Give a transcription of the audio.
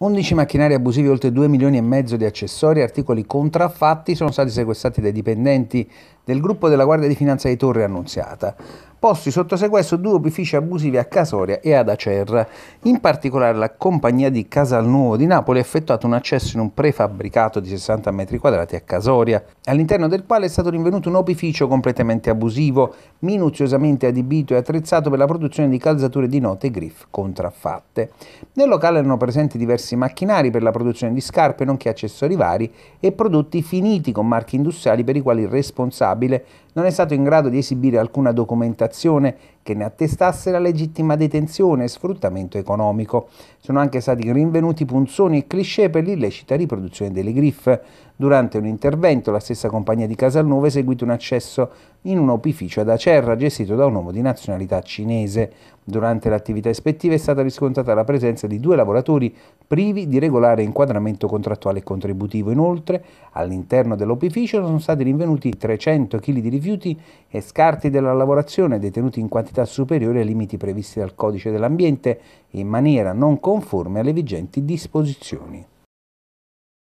11 macchinari abusivi, oltre 2 milioni e mezzo di accessori e articoli contraffatti sono stati sequestrati dai dipendenti del gruppo della Guardia di Finanza di Torre Annunziata posti sotto sequestro due opifici abusivi a Casoria e ad Acerra. In particolare la compagnia di Casalnuovo di Napoli ha effettuato un accesso in un prefabbricato di 60 metri quadrati a Casoria, all'interno del quale è stato rinvenuto un opificio completamente abusivo, minuziosamente adibito e attrezzato per la produzione di calzature di note e griff contraffatte. Nel locale erano presenti diversi macchinari per la produzione di scarpe, nonché accessori vari e prodotti finiti con marchi industriali per i quali il responsabile non è stato in grado di esibire alcuna documentazione che ne attestasse la legittima detenzione e sfruttamento economico. Sono anche stati rinvenuti punzoni e cliché per l'illecita riproduzione delle griffe. Durante un intervento la stessa compagnia di Casalnuova ha eseguito un accesso in un opificio ad Acerra gestito da un uomo di nazionalità cinese. Durante l'attività ispettiva è stata riscontrata la presenza di due lavoratori privi di regolare inquadramento contrattuale e contributivo. Inoltre, all'interno dell'opificio sono stati rinvenuti 300 kg di rifiuti e scarti della lavorazione detenuti in quantità quantità superiore ai limiti previsti dal Codice dell'Ambiente in maniera non conforme alle vigenti disposizioni.